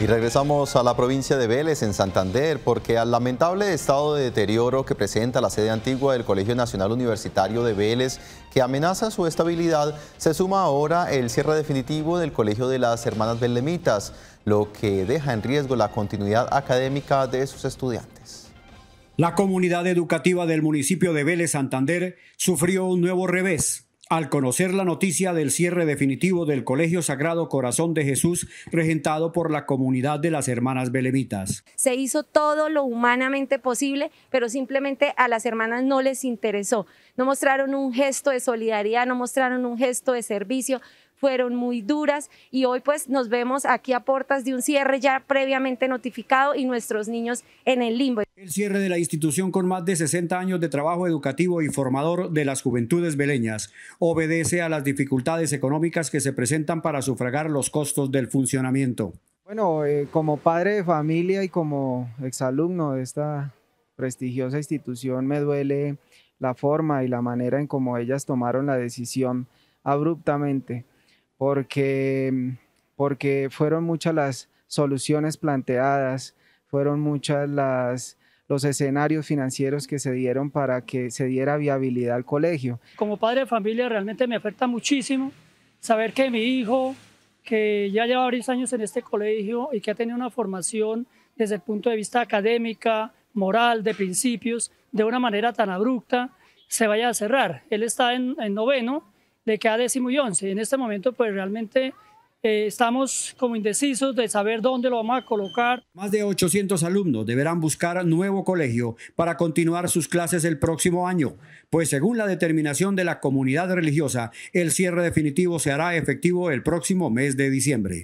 Y regresamos a la provincia de Vélez, en Santander, porque al lamentable estado de deterioro que presenta la sede antigua del Colegio Nacional Universitario de Vélez, que amenaza su estabilidad, se suma ahora el cierre definitivo del Colegio de las Hermanas Belemitas, lo que deja en riesgo la continuidad académica de sus estudiantes. La comunidad educativa del municipio de Vélez, Santander, sufrió un nuevo revés al conocer la noticia del cierre definitivo del Colegio Sagrado Corazón de Jesús, presentado por la comunidad de las hermanas belemitas. Se hizo todo lo humanamente posible, pero simplemente a las hermanas no les interesó. No mostraron un gesto de solidaridad, no mostraron un gesto de servicio, fueron muy duras y hoy pues nos vemos aquí a puertas de un cierre ya previamente notificado y nuestros niños en el limbo. El cierre de la institución con más de 60 años de trabajo educativo y formador de las juventudes beleñas obedece a las dificultades económicas que se presentan para sufragar los costos del funcionamiento. Bueno, eh, como padre de familia y como exalumno de esta prestigiosa institución, me duele la forma y la manera en cómo ellas tomaron la decisión abruptamente porque, fueron muchas las soluciones planteadas, fueron muchas las los escenarios financieros que se dieron para que se diera viabilidad al colegio. Como padre de familia realmente me afecta muchísimo saber que mi hijo, que ya lleva varios años en este colegio y que ha tenido una formación desde el punto de vista académica, moral, de principios, de una manera tan abrupta, se vaya a cerrar. Él está en noveno de que décimo y once. En este momento, pues realmente eh, estamos como indecisos de saber dónde lo vamos a colocar. Más de 800 alumnos deberán buscar nuevo colegio para continuar sus clases el próximo año, pues según la determinación de la comunidad religiosa, el cierre definitivo se hará efectivo el próximo mes de diciembre.